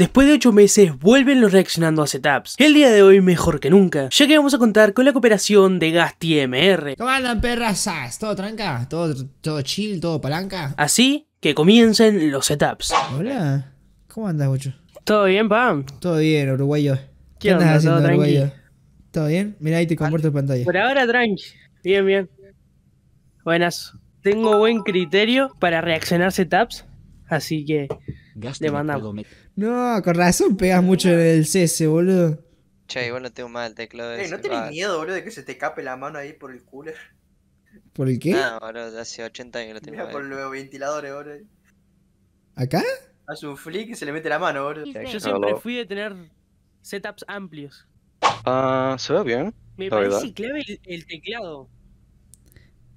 Después de 8 meses vuelven los reaccionando a setups. El día de hoy mejor que nunca, ya que vamos a contar con la cooperación de GastiMR. ¿Cómo andan perrazas? ¿Todo tranca? ¿Todo, todo chill? ¿Todo palanca? Así que comiencen los setups. Hola, ¿cómo andas, bocho? ¿Todo bien, Pam? Todo bien, uruguayo. ¿Qué, estás andas haciendo, tranqui? uruguayo? ¿Todo bien? Mira ahí te ah, comparto pantalla. Por ahora tranqui. Bien, bien. Buenas. Tengo buen criterio para reaccionar setups, así que no, con razón pegas mucho en el CS, boludo. Che, igual no tengo mal el teclado de ¿No tenés miedo, boludo, de que se te cape la mano ahí por el cooler? ¿Por el qué? No, boludo, hace 80 años que lo tengo. Mira por los ventiladores, boludo. ¿Acá? Hace un flick y se le mete la mano, boludo. Yo siempre oh. fui de tener setups amplios. Ah, se ve bien. Me parece clave el, teclado.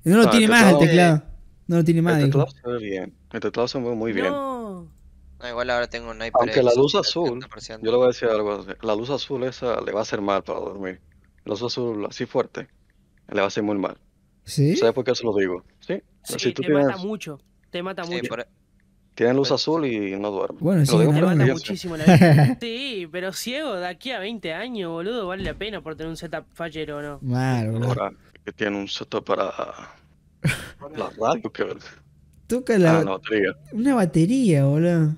No lo ah, tiene más el teclado. No lo tiene más. El teclado se ve bien. El teclado se mueve muy bien igual ahora tengo un iPad. Aunque la luz azul, yo le voy a decir algo, la luz azul esa le va a hacer mal para dormir. La luz azul así fuerte, le va a hacer muy mal. ¿Sí? ¿Sabes por qué se lo digo? Sí, si tú te mata mucho, te mata mucho. E-, tienen luz pues, azul y no duermen. Bueno, sí, te mata muchísimo la vida. Sí, pero ciego de aquí a 20 años, boludo, vale la pena por tener un setup fallero o no. Claro, Ahora que tiene un setup para la radio, que ¿Tú que la... Ah, una batería, boludo.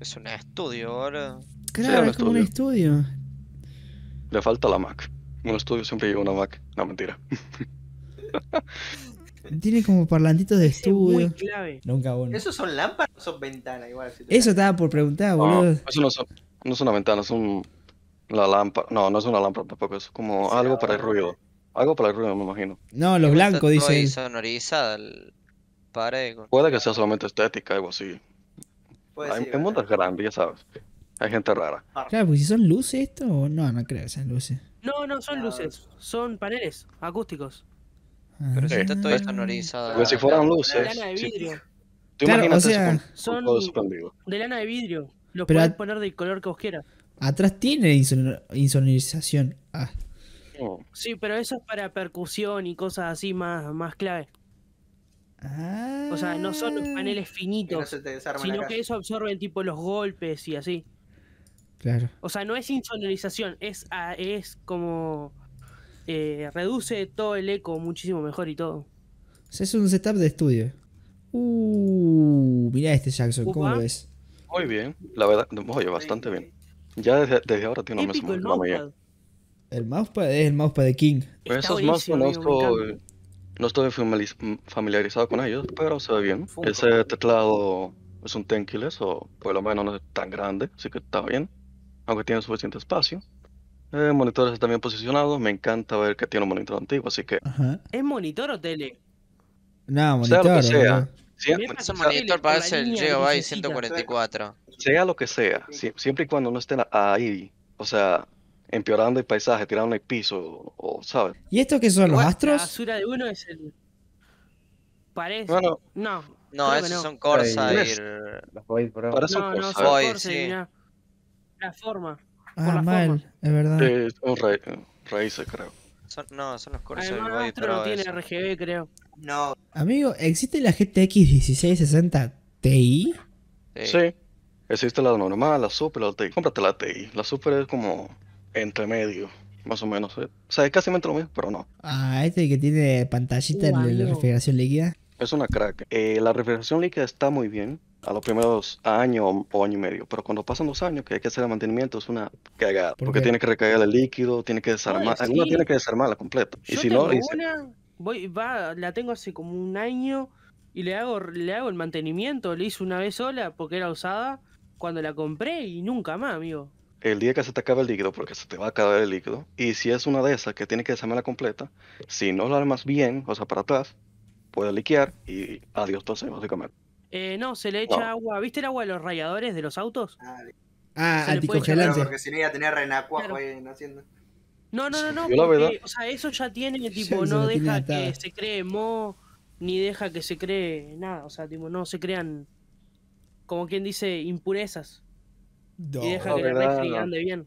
Es un estudio ahora. Claro, es como un estudio. Le falta la Mac. Un estudio siempre lleva una Mac. No, mentira. Tiene como parlantitos de estudio. clave. Nunca bueno. ¿Esos son lámparas o son ventanas? eso estaba por preguntar, boludo. No, eso no, son, es una ventana, es un... la lámpara. No, no es una lámpara tampoco, es como algo ah, para el ruido. Algo para el ruido, me imagino. No, los blancos, dice. sonorizada el Puede que sea solamente estética, algo así hay, el mundo es grande, ya sabes. Hay gente rara. Ah. Claro, ¿pues si son luces esto, o...? no, no creo que sean luces. No, no son luces, son paneles acústicos. Ah. Pero si está todo pues, sonorizado. Como pues si fueran luces. De lana de vidrio. Tú claro, son de lana de vidrio. Los puedes poner del color que vos quieras. Atrás tiene insonorización. Ah. Sí, pero eso es para percusión y cosas así más, más clave o sea, no son ah. paneles finitos, sino que eso absorben tipo los golpes y así. Claro. O sea, no es insonorización, es, ah, es como eh, reduce todo el eco muchísimo mejor y todo. es un setup de estudio. Uh, mirá este Jackson, ¿cómo lo ves? Muy bien, la verdad, oye, bastante bien. Ya desde, ahora tiene un mes el mousepad. El es el mousepad de King. Esos mouse conozco no estoy mm, familiarizado con ellos, pero se ve bien. Ese teclado es un Tenkiles, o por lo menos no es tan grande, así que está bien, aunque tiene suficiente espacio. El eh, monitor está bien posicionado, me encanta ver que tiene un monitor antiguo, así que... ¿Es monitor o tele? No, monitor. Pues, sea lo que sea. sea monitor el 144. Sea lo que sea, siempre y cuando no estén ahí, o sea, empeorando el paisaje, tirando el piso, o, ¿sabes? ¿Y estos qué son los astros? La basura de uno es el. Parece. Bueno, no. No, esos no. son Corsair. Los Void, bro. no, no, son sí. La forma. Ah, la mal, forma. es verdad. son raíces, creo. no, son los Corsair el Void, No tiene RGB, creo. No. Amigo, ¿existe la GTX 1660 Ti? Sí. sí. Existe la normal, la super, la TI. Cómprate la TI. La super es como entre medio, más o menos. ¿eh? O sea, es casi lo mismo, pero no. Ah, este que tiene pantallita en la refrigeración líquida. Es una crack. Eh, la refrigeración líquida está muy bien a los primeros años o año y medio, pero cuando pasan dos años que hay que hacer el mantenimiento es una cagada, porque tiene que recargar el líquido, tiene que desarmar, alguna tiene que desarmarla completa. y si no, voy, la tengo hace como un año y le hago, le hago el mantenimiento, le hice una vez sola porque era usada cuando la compré y nunca más, amigo el día que se te acabe el líquido, porque se te va a acabar el líquido, y si es una de esas que tiene que desarmarla completa, si no la armas bien, o sea, para atrás, puede liquear y adiós entonces, de Eh, no, se le echa agua. ¿Viste el agua de los rayadores de los autos? Ah, ah se Porque si no, ya tenía renacuajo ahí hacienda No, no, no, no. o sea, eso ya tiene, tipo, no deja que se cree mo, ni deja que se cree nada. O sea, tipo, no se crean, como quien dice, impurezas y deja que bien.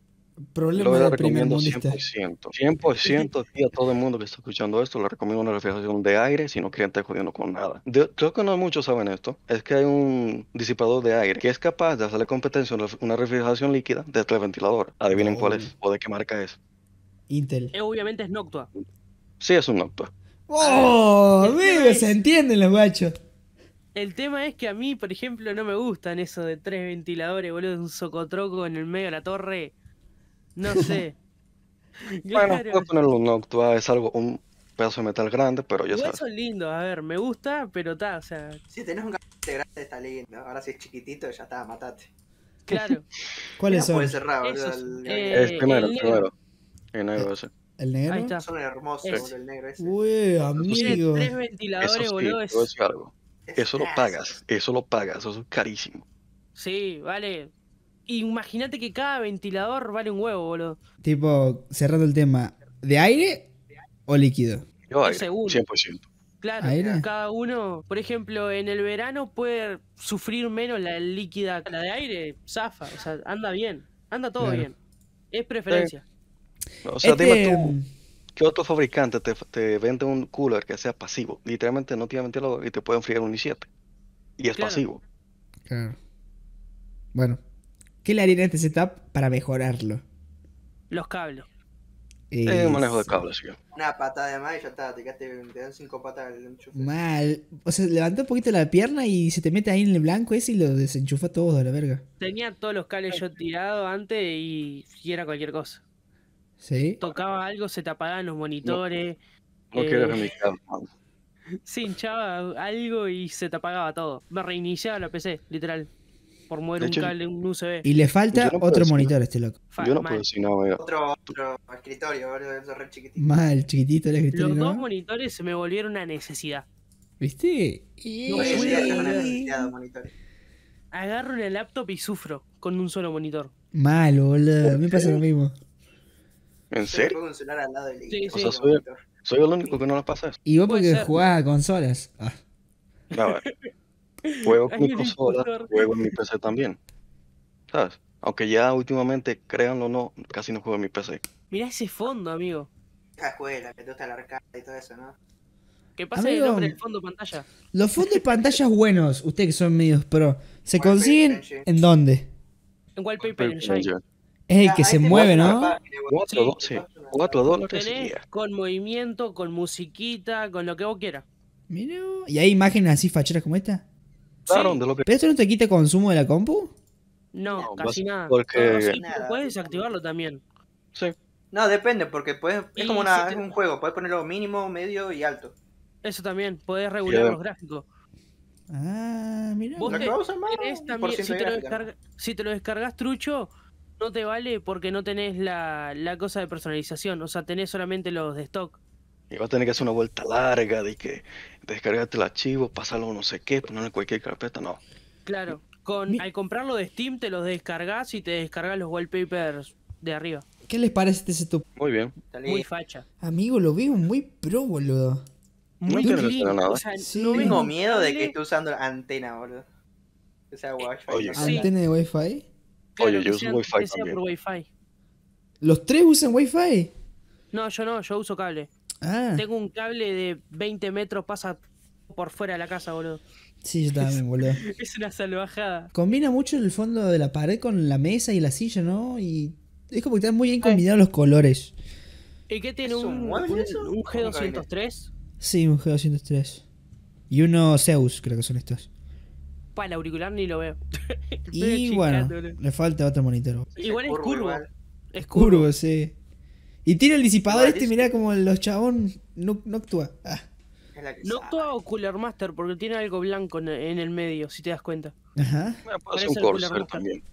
Problema lo recomiendo 100%. 100% a todo el mundo que está escuchando esto le recomiendo una refrigeración de aire si no quieren estar jodiendo con nada. creo que no muchos saben esto. Es que hay un disipador de aire que es capaz de hacerle competencia a una refrigeración líquida de tres ventilador. Adivinen cuál es o de qué marca es. Intel. Eh, obviamente es Noctua. Sí, es un Noctua. ¡Oh! Ah, vive, se entienden los guachos. El tema es que a mí, por ejemplo, no me gustan eso de tres ventiladores, boludo, un socotroco en el medio de la torre. No sé. Bueno, puedo ponerlo un Noctua, ah, es algo, un pedazo de metal grande, pero ya Igual sabes. son lindos, a ver, me gusta, pero está, o sea. Si tenés un gabinete grande está lindo, ahora si es chiquitito ya está, matate. Claro. ¿Cuáles son? Cerrar, boludo, eh, es, el... el primero, el primero. El negro ese. ¿El negro? Ahí está. Son hermosos, es... el negro ese. Uy, amigo. Tres ventiladores, boludo, es... algo. Eso lo pagas, eso lo pagas, eso es carísimo. Sí, vale. Imagínate que cada ventilador vale un huevo, boludo. Tipo, cerrando el tema, ¿de aire o líquido? Yo aire, 100%. Claro, cada uno, por ejemplo, en el verano puede sufrir menos la líquida, la de aire, zafa, o sea, anda bien, anda todo bien. Es preferencia. o sea, este... Mm, ¿Qué otro fabricante te, vende un cooler que sea pasivo? Literalmente no tiene ventilador y te puede enfriar un i7. Y es pasivo. Claro. Bueno, ¿qué le harían a este setup para mejorarlo? Los cables. Es... Eh, manejo de cables, Una patada de más y ya está, te, dan cinco patas enchufe. Mal. O sea, levanta un poquito la pierna y se te mete ahí en el blanco ese y lo desenchufa todo, la verga. Tenía todos los cables yo tirado antes y, y era cualquier cosa. ¿Sí? Tocaba algo, se te apagaban los monitores. No, no quiero eh, Se hinchaba algo y se te apagaba todo. Me reiniciaba la PC, literal. Por mover un cable, un USB. Y le falta otro monitor a este loco. Yo no puedo decir nada, otro, otro escritorio, boludo, re chiquitito. Mal, chiquitito el escritorio. Los dos monitores se me volvieron una necesidad. ¿Viste? No necesidad monitores Agarro una laptop y sufro con un solo monitor. Mal, boludo. a Me pasa lo mismo. ¿En serio? Puedo consolar al lado del sí, sea, soy, el único que no lo pasa Y vos porque jugás a consolas. Ah. ver... Ah, juego con consolas, juego en mi PC también. ¿Sabes? Aunque ya últimamente, créanlo o no, casi no juego en mi PC. Mirá ese fondo, amigo. La escuela, que tú estás la y todo eso, ¿no? ¿Qué pasa Amigo, el nombre del fondo pantalla? Los fondos pantallas buenos, ustedes que son medios pro, ¿se consiguen en dónde? En Wallpaper Engine. Es el que se este mueve, ¿no? 4 12, 4 dólares. Con movimiento, con musiquita, con lo que vos quieras. Mira, ¿y hay imágenes así facheras como esta? sí. ¿Pero esto no te quita consumo de la compu? No, casi nada. Porque... Puedes desactivarlo también. Sí. No, depende, porque es como un juego, puedes ponerlo mínimo, medio y alto. Eso también, podés regular los gráficos. Ah, mira. si te lo descargas trucho, no te vale porque no tenés la, cosa de personalización, o sea, tenés solamente los de stock. Y vas a tener que hacer una vuelta larga de que descargarte el archivo, pasarlo no sé qué, ponerlo en cualquier carpeta, no. Claro, con al comprarlo de Steam te los descargas y te descargas los wallpapers de arriba. ¿Qué les parece este setup? Muy bien. Muy facha. Amigo, lo veo muy pro, boludo. Muy no no tengo miedo de que esté usando la antena, boludo. O sea, eh, wifi. ¿Antena de de wifi? Oye, yo uso también. ¿Los tres usan Wi-Fi? No, yo no, yo uso cable. Ah. Tengo un cable de 20 metros, pasa por fuera de la casa, boludo. Sí, yo también, boludo. es una salvajada. Combina mucho el fondo de la pared con la mesa y la silla, ¿no? Y es como que están muy bien combinados los colores. ¿Y qué tiene? ¿Un, G203? Sí, un G203. Y uno Zeus, creo que son estos para el auricular ni lo veo. y bueno, le falta otro monitor. Igual es curvo. Es curvo, sí. Y tiene el disipador este, mirá como los chabón no, no actúa. Ah. No o Cooler Master porque tiene algo blanco en, el medio, si te das cuenta. Ajá. ser un también.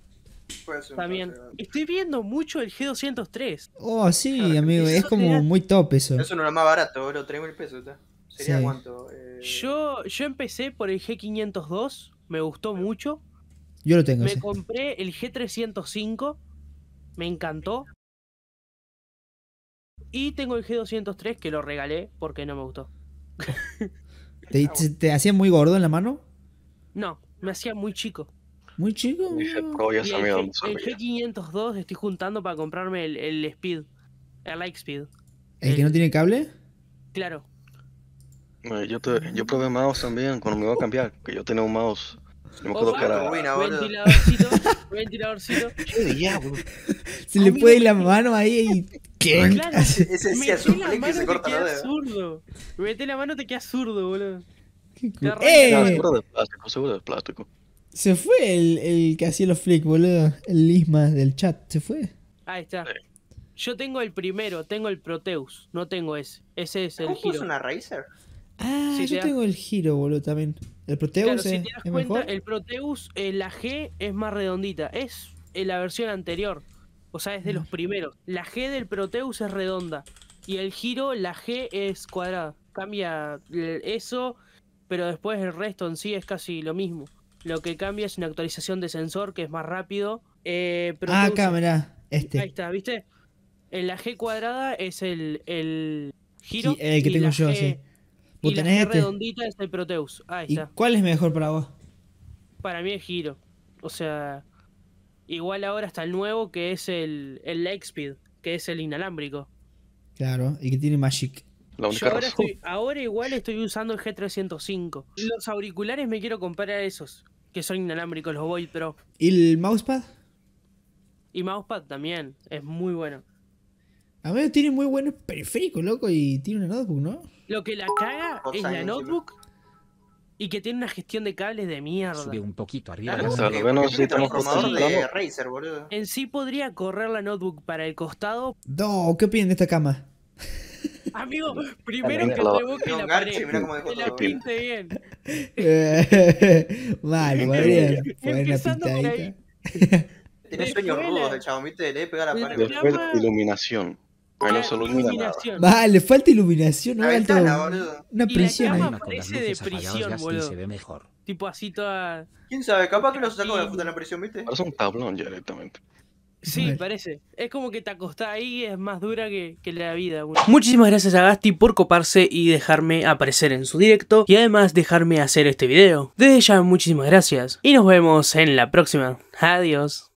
también. Estoy viendo mucho el G203. Oh, sí, amigo, es como muy top eso. Eso no es lo más barato, bro, 3.000 pesos. está ¿Sería cuánto? Eh, yo, yo empecé por el G502 me gustó mucho. Yo lo tengo. Me compré el G305, me encantó. Y tengo el G203 que lo regalé porque no me gustó. Ah, ¿Te, hacía muy gordo en la mano? No, me hacía muy chico. Muy chico. el, G, 502 estoy juntando para comprarme el, Speed, el like speed ¿El que no tiene cable? Claro. Eh, yo, te, yo probé mouse también cuando me voy a cambiar, que yo tenía un mouse. me acuerdo oh, que Ventiladorcito, ah, ¿Qué diablo? Se le puede ir la mano ahí y. ¿Qué? ese sí es la mano se corta te queda zurdo. Mete la mano te queda zurdo, boludo. ¡Eh! Seguro de plástico, seguro de plástico. Se fue el, el que hacía los flicks, boludo. El Lisma del chat, se fue. Ahí está. Yo tengo el primero, tengo el Proteus, no tengo ese. Ese es el. ¿Cómo es una Razer? Ah, yo tengo el giro, boludo, también. El Proteus si te das cuenta, El Proteus, eh, la G es más redondita. Es eh, la versión anterior. O sea, es de los primeros. La G del Proteus es redonda. Y el giro, la G es cuadrada. Cambia eh, eso, pero después el resto en sí es casi lo mismo. Lo que cambia es una actualización de sensor que es más rápido. Eh, ah, cámara. Este. Ahí está, ¿viste? En la G cuadrada es el, giro. el que tengo yo, sí y la este. redondita es el Proteus. Ahí cuál es mejor para vos? Para mí es Giro. O sea, igual ahora está el nuevo que es el, el speed que es el inalámbrico. Claro, y que tiene Magic. ahora, igual estoy usando el G305. Los auriculares me quiero comprar a esos, que son inalámbricos, los Void Pro. ¿Y el mousepad? Y mousepad también, es muy bueno. A mí tiene muy buenos periféricos, loco, y tiene un notebook, ¿no? Lo que la caga es la notebook y que tiene una gestión de cables de mierda. Sube un poquito arriba. bueno, sí, de Razer, boludo. En sí podría correr la notebook para el costado. No, ¿qué opinan de esta cama? Amigo, primero que te busque la pared, que la pinte bien. Vale, podría Empezando una pintadita. Tiene sueños rudos el chabón, viste, le pega la pared. Después iluminación. Le ah, solo iluminación. Vale, falta iluminación, no Una prisión ahí. Parece de prisión, boludo. Se ve mejor. Tipo así toda. ¿Quién sabe? Capaz que se sacó de la, la prisión, ¿viste? Parece un tablón ya directamente. Sí, parece. Es como que te acostás ahí y es más dura que, la vida. Muchísimas gracias a Gasti por coparse y dejarme aparecer en su directo y además dejarme hacer este video. Desde ya, muchísimas gracias. Y nos vemos en la próxima. Adiós.